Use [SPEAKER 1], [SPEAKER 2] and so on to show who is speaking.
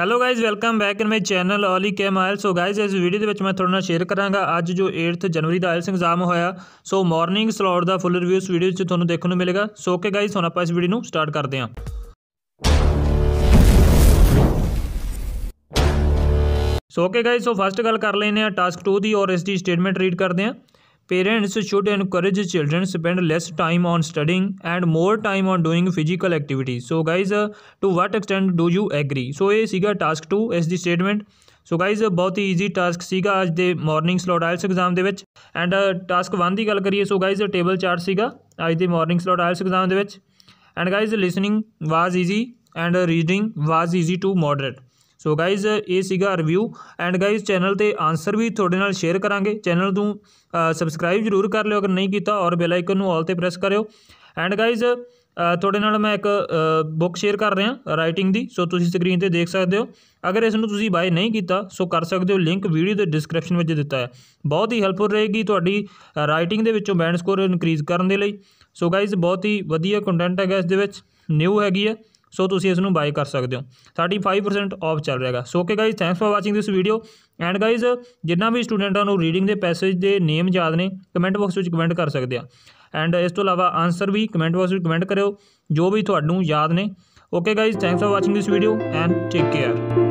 [SPEAKER 1] Hello guys welcome back in my channel ਔਲੀ ਕੇ ਮਾਈਲ ਸੋ ਗਾਇਜ਼ ਇਸ ਵੀਡੀਓ ਦੇ ਵਿੱਚ ਮੈਂ ਤੁਹਾਡੇ ਨਾਲ ਸ਼ੇਅਰ ਕਰਾਂਗਾ ਅੱਜ ਜੋ 8th ਜਨਵਰੀ ਦਾ ਆਇਲਸ ਐਗਜ਼ਾਮ ਹੋਇਆ ਸੋ ਮਾਰਨਿੰਗ ਸਲੌਟ ਦਾ ਫੁੱਲ ਰਿਵਿਊ ਇਸ ਵੀਡੀਓ 'ਚ ਤੁਹਾਨੂੰ ਦੇਖਣ ਨੂੰ ਮਿਲੇਗਾ ਸੋ ਓਕੇ ਗਾਇਜ਼ ਹੁਣ ਆਪਾਂ ਇਸ ਵੀਡੀਓ ਨੂੰ ਸਟਾਰਟ ਕਰਦੇ ਹਾਂ so okay guys so first ਗੱਲ ਕਰ ਲੈਨੇ ਆ ਟਾਸਕ 2 ਦੀ ਔਰ ਇਸ ਦੀ ਸਟੇਟਮੈਂਟ ਰੀਡ ਕਰਦੇ ਹਾਂ Parents should encourage children spend less time on studying and more time on doing physical activities. So guys, uh, to what extent do you agree? So ਇਹ ਸੀਗਾ ਟਾਸਕ 2 ਇਸ ਦੀ ਸਟੇਟਮੈਂਟ ਸੋ ਗਾਇਜ਼ ਬਹੁਤ ਹੀ easy task ਸੀਗਾ ਅੱਜ ਦੇ morning slot IELTS exam ਦੇ ਵਿੱਚ and task 1 ਦੀ ਗੱਲ ਕਰੀਏ ਸੋ ਗਾਇਜ਼ ਟੇਬਲ ਚਾਰਟ ਸੀਗਾ ਅੱਜ ਦੇ ਮਾਰਨਿੰਗ ਸਲੋਟ ਆਇਲਸ ਐਗਜ਼ਾਮ ਦੇ ਵਿੱਚ and guys listening was easy and reading was easy to moderate so guys ਇਹ ਸੀਗਾ ਰਿਵਿਊ ਐਂਡ ਗਾਇਜ਼ ਚੈਨਲ ਤੇ ਆਨਸਰ ਵੀ ਤੁਹਾਡੇ ਨਾਲ ਸ਼ੇਅਰ ਕਰਾਂਗੇ ਚੈਨਲ ਨੂੰ ਸਬਸਕ੍ਰਾਈਬ ਜਰੂਰ ਕਰ ਲਿਓ ਅਗਰ ਨਹੀਂ ਕੀਤਾ ਔਰ ਬੈਲ ਆਈਕਨ ਨੂੰ ਆਲ ਤੇ ਪ੍ਰੈਸ ਕਰਿਓ ਐਂਡ ਗਾਇਜ਼ ਤੁਹਾਡੇ ਨਾਲ ਮੈਂ ਇੱਕ ਬੁੱਕ ਸ਼ੇਅਰ ਕਰ ਰਿਹਾ ਰਾਈਟਿੰਗ ਦੀ ਸੋ ਤੁਸੀਂ ਸਕਰੀਨ ਤੇ ਦੇਖ ਸਕਦੇ ਹੋ ਅਗਰ ਇਸ ਨੂੰ ਤੁਸੀਂ ਬਾਏ ਨਹੀਂ ਕੀਤਾ ਸੋ ਕਰ ਸਕਦੇ ਹੋ ਲਿੰਕ ਵੀਡੀਓ ਦੇ ਡਿਸਕ੍ਰਿਪਸ਼ਨ ਵਿੱਚ ਦਿੱਤਾ ਹੈ ਬਹੁਤ ਹੀ ਹੈਲਪਫੁਲ ਰਹੇਗੀ ਤੁਹਾਡੀ ਰਾਈਟਿੰਗ ਦੇ ਵਿੱਚੋਂ ਬੈਂਡ ਸਕੋਰ ਇਨਕਰੀਜ਼ ਕਰਨ ਦੇ ਲਈ ਸੋ ਗਾਇਜ਼ ਬਹੁਤ ਹੀ ਵਧੀਆ ਕੰਟੈਂਟ ਹੈਗਾ ਇਸ ਦੇ ਵਿੱਚ ਨਿਊ ਹੈਗੀ ਹੈ ਸੋ ਤੁਸੀਂ ਇਸ ਨੂੰ ਬਾਏ ਕਰ ਸਕਦੇ ਹੋ 35% ਆਫ ਚੱਲ ਰਿਹਾਗਾ so okay guys thanks for watching this video and guys ਜਿੰਨਾ ਵੀ ਸਟੂਡੈਂਟਾਂ ਨੂੰ ਰੀਡਿੰਗ ਦੇ ਪੈਸੇਜ ਦੇ ਨੇਮ ਯਾਦ ਨੇ ਕਮੈਂਟ ਬਾਕਸ ਵਿੱਚ ਕਮੈਂਟ ਕਰ ਸਕਦੇ ਆ ਐਂਡ ਇਸ ਤੋਂ ਇਲਾਵਾ ਆਨਸਰ ਵੀ ਕਮੈਂਟ ਬਾਕਸ ਵਿੱਚ ਕਮੈਂਟ ਕਰਿਓ ਜੋ ਵੀ ਤੁਹਾਨੂੰ ਯਾਦ ਨੇ okay guys thanks for watching this video and take care